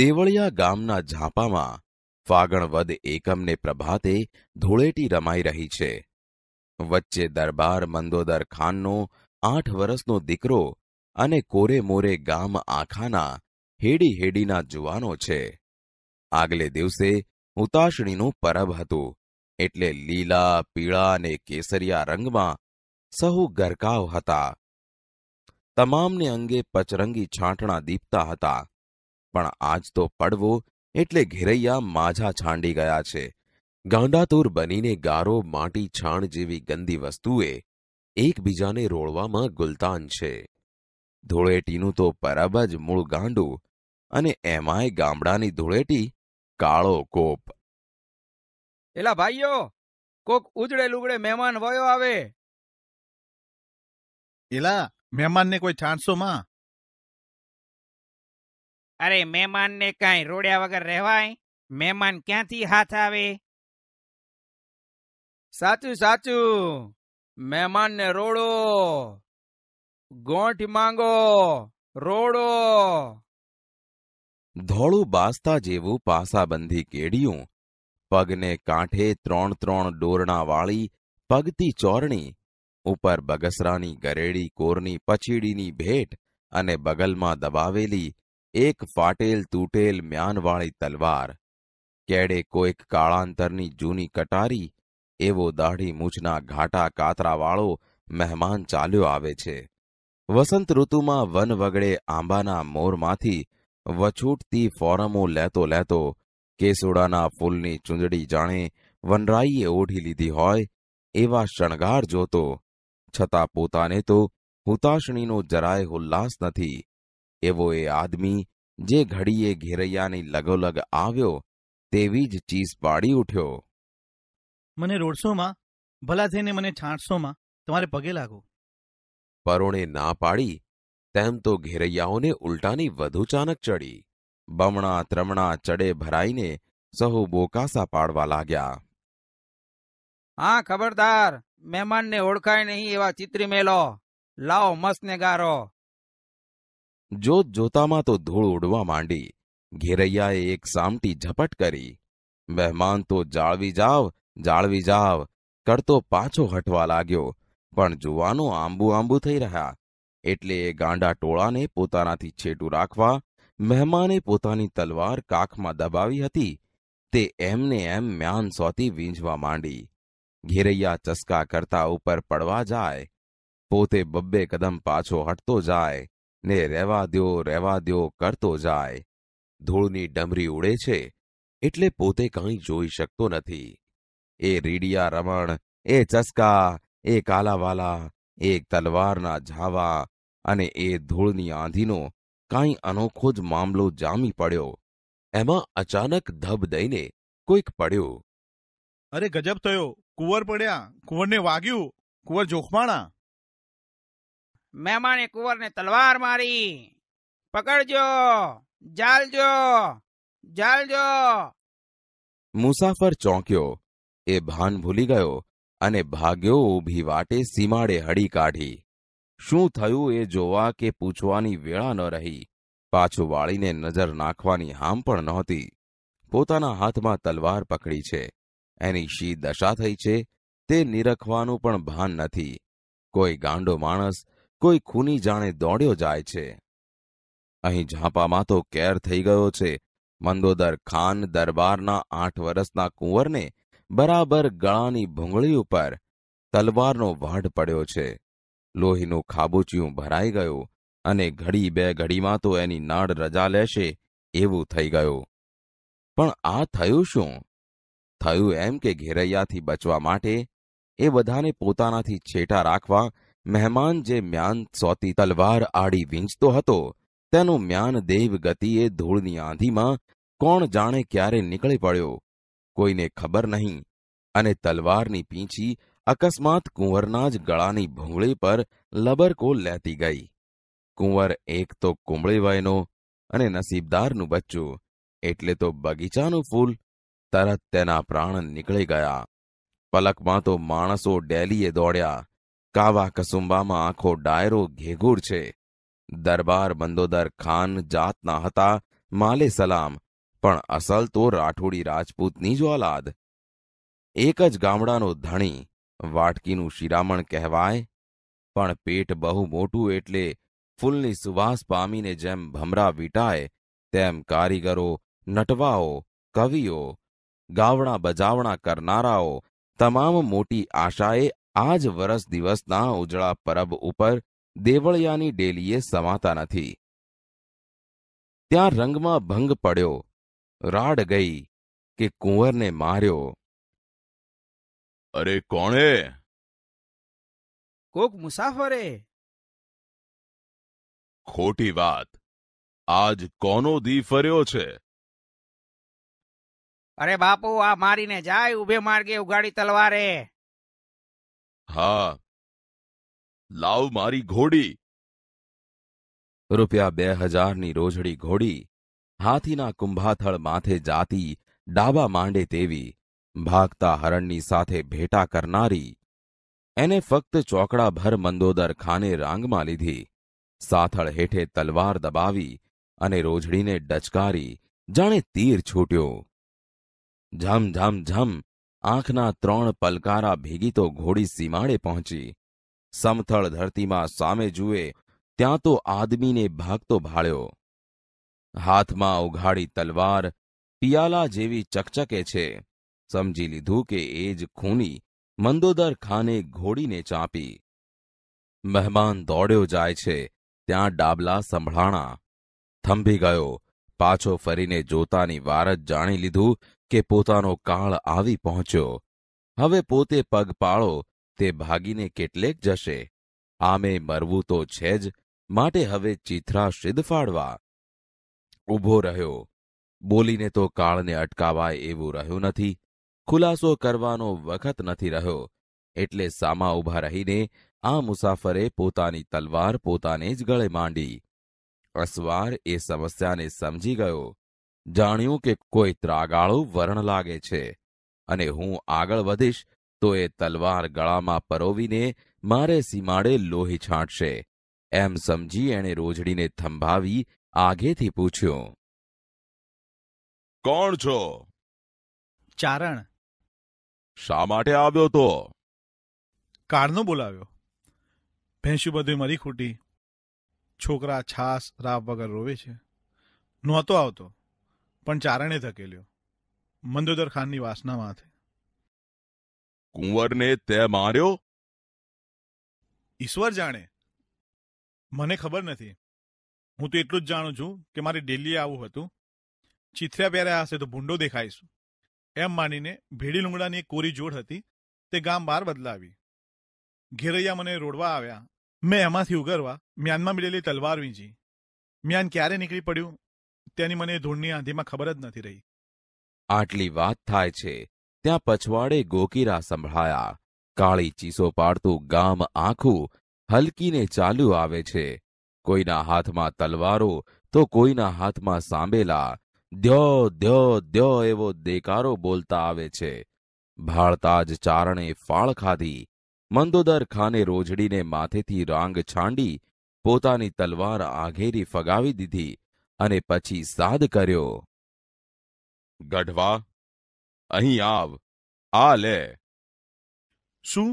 દેવળિયા ગામના ઝાંપામાં ફાગણવદ એકમને પ્રભાતે ધૂળેટી રમાઈ રહી છે વચ્ચે દરબાર મંદોદર ખાનનો આઠ વર્ષનો દીકરો અને કોરે મોરે ગામ આખાના હેડી હેડીના જુવાનો છે આગલે દિવસે ઉતાશણીનું પરબ હતું એટલે લીલા પીળા અને કેસરિયા રંગમાં સહુ ગરકાવ હતા તમામને અંગે પચરંગી છાંટણા દીપતા હતા પણ આજ તો પડવો એટલે ઘેરૈયા માઝા છાંડી ગયા છે ગાંડાતુર બનીને ગારો માટી છાણ જેવી ગંદી વસ્તુએ એકબીજાને રોળવામાં ગુલતાન છે ધૂળેટીનું તો પરબ જ મૂળ ગાંડું અને એમાંય ગામડાની ધૂળેટી કાળો કોપ એલા ભાઈઓ કોક ઉજડે લુગડે મહેમાન વયો આવે એલા મહેમાનને કોઈ છાણસો માં અરે મહેમાનને કાંઈ રોડ્યા વગર રહેવાય મહેમાન ક્યાંથી હાથ આવે સાચું સાચું મહેમાનને રોડો ગોઠ માંગો રોડો ધોળું બાસતા જેવું પાસાબંધી કેડિયું પગને કાંઠે ત્રણ ત્રણ ડોરણા વાળી પગતી ચોરણી ઉપર બગસરાની ગરેડી કોરની પછીડીની ભેટ અને બગલમાં દબાવેલી એક ફાટેલ તૂટેલ મ્યાનવાળી તલવાર કેડે કોઈક કાળાંતરની જૂની કટારી એવો દાઢી મૂછના ઘાટા કાતરાવાળો મહેમાન ચાલ્યો આવે છે વસંત ઋતુમાં વન વગડે આંબાના મોરમાંથી વછૂટતી ફોરમો લેતો લેતો કેસોડાના ફૂલની ચૂંદડી જાણે વનરાઈએ ઓઢી લીધી હોય એવા શણગાર જોતો છતાં પોતાને તો હુતાશણીનો જરાય ઉલ્લાસ નથી એવો એ આદમી જે ઘડીએ ઘેરૈયાની લગોલગ આવ્યો તેવી જ ચીસ પાડી ઉઠ્યો મને રોડસોમાં ભલા થઈને મને છાંટસોમાં તમારે પગે લાગો પરોણે ના પાડી તેમ તો ઘેરૈયાઓને ઉલટાની વધુ ચાનક ચડી બમણા ત્રમણા ચડે ભરાઈને સહુ બોકાસા પાડવા લાગ્યા હા ખબરદાર મહેમાનને ઓળખાય નહીં એવા ચિત્રી મેલો લાવો મસ્ત ને ગારો જોત જોતામાં તો ધૂળ ઉડવા માંડી ઘેરૈયાએ એક સામટી ઝપટ કરી મહેમાન તો જાળવી જાવ જાળવી જાવ કરતો પાછો હટવા લાગ્યો પણ જુવાનો આંબુ આંબુ થઈ રહ્યા એટલે એ ગાંડા ટોળાને પોતાનાથી છેટું રાખવા મહેમાને પોતાની તલવાર કાખમાં દબાવી હતી તે એમને એમ મ્યાન સોતી વીંઝવા માંડી ઘેરૈયા ચસકા કરતા ઉપર પડવા જાય પોતે બબ્બે કદમ પાછો હટતો જાય ને રહેવા દ્યો રહેવા દ્યો કરતો જાય ધૂળની ડમરી ઉડે છે એટલે પોતે કંઈ જોઈ શકતો નથી એ રીડિયા રમણ એ ચસકા એ કાલાવાલા એ તલવારના ઝાવા અને એ ધૂળની આંધીનો કાંઈ અનોખો જ મામલો જામી પડ્યો એમાં અચાનક ધબ દઈને કોઈક પડ્યો અરે ગજબ થયો કુંવર પડ્યા કુંવરને વાગ્યું કુંવર જોખમાણા મહેમાને કુંવરને તલવાર મારી પકડજો જાલજો જાલજો મુસાફર ચોંક્યો એ ભાન ભૂલી ગયો અને ભાગ્યો ઊભી વાટે સીમાડે હડી કાઢી શું થયું એ જોવા કે પૂછવાની વેળા ન રહી પાછું વાળીને નજર નાખવાની હામ પણ નહોતી પોતાના હાથમાં તલવાર પકડી છે એની શી દશા થઈ છે તે નિરખવાનું પણ ભાન નથી કોઈ ગાંડો માણસ કોઈ ખૂની જાણે દોડ્યો જાય છે અહીં ઝાંપામાં તો કેર થઈ ગયો છે મંદોદર ખાન દરબારના આઠ વર્ષના કુંવરને બરાબર ગળાની ભૂંગળી ઉપર તલવારનો વાઢ પડ્યો છે લોહીનું ખાબુચિયું ભરાઈ ગયું અને ઘડી બે ઘડીમાં તો એની નાડ રજા લેશે એવું થઈ ગયું પણ આ થયું શું થયું એમ કે ઘેરૈયાથી બચવા માટે એ બધાને પોતાનાથી છેટા રાખવા મહેમાન જે મ્યાન સોતી તલવાર આડી વીંચતો હતો તેનું મ્યાન દેવ ગતિએ ધૂળની આંધીમાં કોણ જાણે ક્યારે નીકળી પડ્યો કોઈને ખબર નહીં અને તલવારની પીંછી અકસ્માત કુંવરના જ ગળાની ભૂંગળી પર લબરકો લેતી ગઈ કુંવર એક તો કુંબળી વયનો અને નસીબદારનું બચ્ચું એટલે તો બગીચાનું ફૂલ તરત તેના પ્રાણ નીકળી ગયા પલકમાં તો માણસો ડેલીએ દોડ્યા કાવા કસુંબામાં આખો ડાયરો ઘેઘૂર છે દરબાર બંદોદર ખાન જાતના હતા માલે સલામ પણ અસલ તો રાઠોડી રાજપૂતની જ ઓલાદ એક જ ગામડાનો ધણી વાટકીનું શિરામણ કહેવાય પણ પેટ બહુ મોટું એટલે ફૂલની સુવાસ પામીને જેમ ભમરા વીટાય તેમ કારીગરો નટવાઓ કવિઓ ગાવણા બજાવણા કરનારાઓ તમામ મોટી આશાએ આ જ વરસ દિવસના ઉજળા પરબ ઉપર દેવળિયાની ડેલીએ સમાતા નથી ત્યાં રંગમાં ભંગ પડ્યો રાડ ગઈ કે કુંવરને માર્યો અરે કોણે કોક મુસાફરે ખોટી વાત આજ કોનો દી ફર્યો છે અરે બાપુ આ મારીને જાય ઉભે માર્ગે ઉગાડી તલવારે હા લાવ મારી ઘોડી રૂપિયા બે હજારની રોજડી ઘોડી હાથીના કુંભાથળ માથે જાતી ડાબા માંડે તેવી ભાગતા હરણની સાથે ભેટા કરનારી એને ફક્ત ચોકડાભર મંદોદર ખાને રાંગમાં લીધી સાથળ હેઠે તલવાર દબાવી અને રોજડીને ડચકારી જાણે તીર છૂટ્યો ઝમ ઝમ ઝમ આંખના ત્રણ પલકારા ભીગી તો ઘોડી સીમાડે પહોંચી સમથળ ધરતીમાં સામે જુએ ત્યાં તો આદમીને ભાગતો ભાળ્યો હાથમાં ઉઘાડી તલવાર પિયાલા જેવી ચકચકે છે સમજી લીધું કે એ જ ખૂની મંદોદર ખાને ઘોડીને ચાંપી મહેમાન દોડ્યો જાય છે ત્યાં ડાબલા સંભળાણા થંભી ગયો પાછો ફરીને જોતાની વાર જ જાણી લીધું કે પોતાનો કાળ આવી પહોંચ્યો હવે પોતે પગ પાળો તે ભાગીને કેટલેક જશે આમે મરવું તો છે જ માટે હવે ચિત્રાશ્રિદ ફાળવા ઊભો રહ્યો બોલીને તો કાળને અટકાવાય એવું રહ્યું નથી ખુલાસો કરવાનો વખત નથી રહ્યો એટલે સામા ઊભા રહીને આ મુસાફરે પોતાની તલવાર પોતાને જ ગળે માંડી અસવાર એ સમસ્યાને સમજી ગયો જાણ્યું કે કોઈ ત્રાગાળું વર્ણ લાગે છે અને હું આગળ વધીશ તો એ તલવાર ગળામાં પરોવીને મારે સીમાડે લોહી છાંટશે એમ સમજી એણે રોજડીને થંભાવી આગેથી પૂછ્યું કોણ છો ચારણ શા માટે આવ્યો તો કારનો બોલાવ્યો ભેંસું બધું મરી ખૂટી છોકરા છાસ રાબ વગર રોવે છે નહોતો આવતો પણ ચારણે ધકેલ્યો મંદોદર ખાનની વાસના માથે કુંવરને તે માર્યો ઈશ્વર જાણે મને ખબર નથી હું તો એટલું જ જાણું છું કે મારે દિલ્હી આવવું હતું ચીથર્યા પહેર્યા હશે તો ભૂંડો દેખાઈશું એમ માનીને ભેડી લુંગડાની એક કોરી જોડ હતી તે ગામ બહાર બદલાવી ઘેરૈયા મને રોડવા આવ્યા મેં એમાંથી ઉગરવા મ્યાનમાં મળેલી તલવાર વીંજી મ્યાન ક્યારે નીકળી પડ્યું તેની મને ધૂળની આંધીમાં ખબર જ નથી રહી આટલી વાત થાય છે ત્યાં પછવાડે ગોકીરા સંભળાયા કાળી ચીસો પાડતું ગામ આખું હલકીને ચાલુ આવે છે કોઈના હાથમાં તલવારો તો કોઈના હાથમાં સાંભેલા દ્યો દ્યો દ્યો એવો દેકારો બોલતા આવે છે ભાળતા જ ચારણે ફાળ ખાધી મંદોદર ખાને રોજડીને માથેથી રાંગ છાંડી પોતાની તલવાર આઘેરી ફગાવી દીધી અને પછી સાદ કર્યો ગઢવા અહીં આવ આ લે શું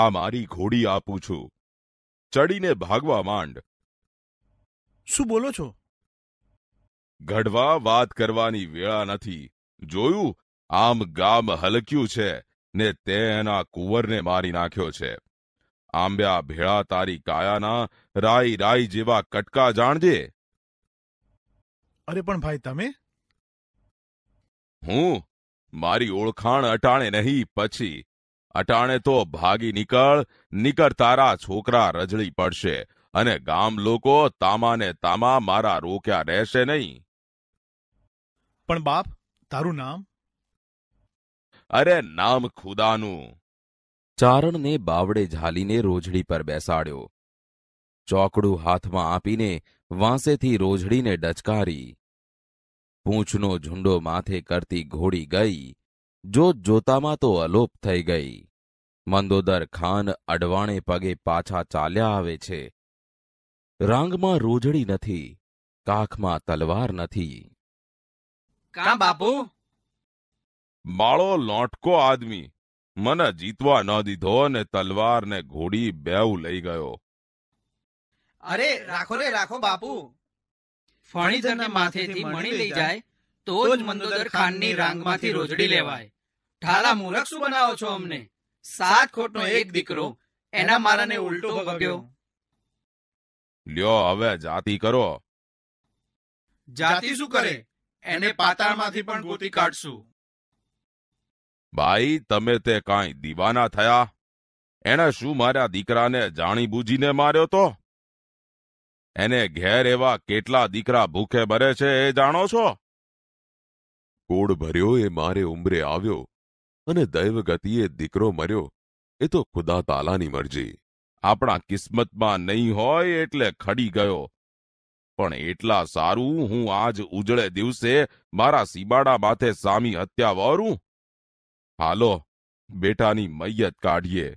આ મારી ઘોડી આપું છું ચડીને ભાગવા માંડ શું બોલો છો ગઢવા વાત કરવાની વેળા નથી જોયું આમ ગામ હલક્યું છે ને તે એના કુંવરને મારી નાખ્યો છે આંબ્યા ભેળા તારી કાયાના રાઈ રાઈ જેવા કટકા જાણજે અરે પણ ભાઈ તમે હું મારી ઓળખાણ અટાણે નહીં પછી અટાણે તો ભાગી નીકળ નીકળ તારા છોકરા રજળી પડશે અને ગામ લોકો તામાને તામા મારા રોક્યા રહેશે નહીં પણ બાપ તારું નામ અરે નામ ખુદાનું ચારણને બાવડે ઝાલીને રોજડી પર બેસાડ્યો ચોકડું હાથમાં આપીને વાંસેથી રોજડીને ડચકારી પૂંછનો ઝુંડો માથે કરતી ઘોડી ગઈ જોત જોતામાં તો અલોપ થઈ ગઈ મંદોદર ખાન અડવાણે પગે પાછા ચાલ્યા આવે છે રાંગમાં રોજડી નથી કાખમાં તલવાર નથી કા બાપુ માળો લોટકો આદમી મને જીતવા ન દીધો ને તલવાર ને ઘોડી બેઉ લઈ ગયો અરે રાખો રે રાખો બાપુ ફણીધરના માથેથી મણી લઈ જાય તો જ મંદોદર ખાનની રાંગમાંથી રોજડી લેવાય ઠાલા મૂરખ શું બનાવો છો અમને સાત ખોટનો એક દીકરો એના મારાને ઉલટો ભગવ્યો લ્યો હવે જાતિ કરો જાતિ શું કરે એને પાતાળમાંથી પણ ગોતી કાઢશું ભાઈ તમે તે કાંઈ દીવાના થયા એણે શું મારા દીકરાને જાણીબૂજીને માર્યો તો એને ઘેર એવા કેટલા દીકરા ભૂખે મરે છે એ જાણો છો કોડ ભર્યો એ મારે ઉંમરે આવ્યો અને દૈવગતિએ દીકરો મર્યો એ તો ખુદા તાલાની મરજી આપણા કિસ્મતમાં નહીં હોય એટલે ખડી ગયો પણ એટલા સારું હું આજ ઉજળે દિવસે મારા સીબાડા માથે સામી હત્યા વારું હાલો બેટાની મૈયત કાઢીએ